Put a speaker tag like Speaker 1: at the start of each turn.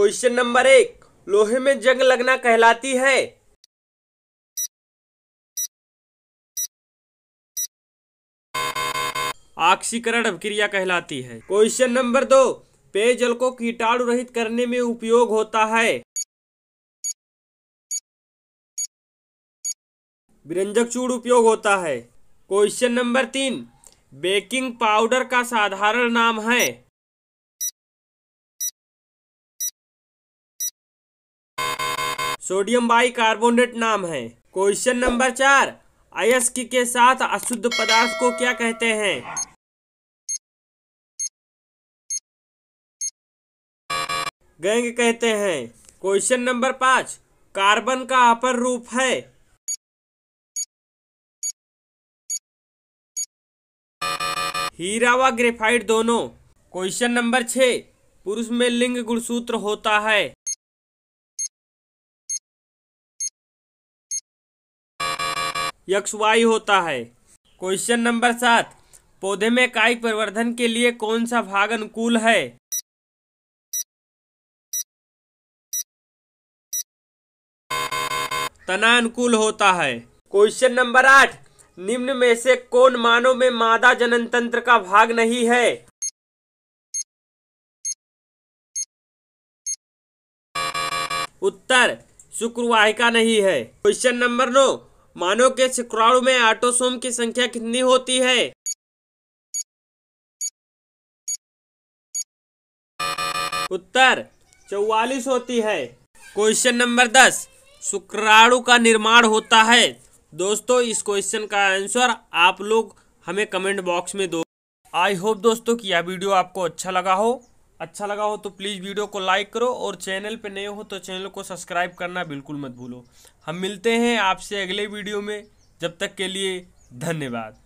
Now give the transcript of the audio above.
Speaker 1: question number एक लोहे में जंग लगना कहलाती है ऑक्सीकरण अभिक्रिया कहलाती है क्वेश्चन नंबर दो पेयजल को कीटाणु रहित करने में उपयोग होता है विरंजक चूड़ उपयोग होता है क्वेश्चन नंबर तीन बेकिंग पाउडर का साधारण नाम है
Speaker 2: सोडियम बाई कार्बोनेट नाम है क्वेश्चन नंबर चार अयस्क के साथ अशुद्ध पदार्थ को क्या कहते हैं
Speaker 1: गैंग कहते हैं क्वेश्चन नंबर पांच कार्बन का अपर रूप है हीरा व ग्रेफाइट दोनों क्वेश्चन नंबर छह पुरुष में लिंग गुणसूत्र होता है यक्ष वाई होता है क्वेश्चन नंबर सात पौधे में कायिक प्रवर्धन के लिए कौन सा भाग अनुकूल है तना अनुकूल होता है क्वेश्चन नंबर आठ निम्न में से कौन मानव में मादा जनन तंत्र का भाग नहीं है उत्तर शुक्रवाहिका नहीं है क्वेश्चन नंबर नौ मानव के शुक्राणु में ऑटोसोम की संख्या कितनी होती है उत्तर
Speaker 2: चौवालीस होती है क्वेश्चन नंबर दस शुक्राणु का निर्माण होता है दोस्तों इस क्वेश्चन का आंसर आप लोग हमें कमेंट बॉक्स में दो आई होप दोस्तों कि यह वीडियो आपको अच्छा लगा हो अच्छा लगा हो तो प्लीज़ वीडियो को लाइक करो और चैनल पे नए हो तो चैनल को सब्सक्राइब करना बिल्कुल मत भूलो हम मिलते हैं आपसे अगले वीडियो में जब तक के लिए धन्यवाद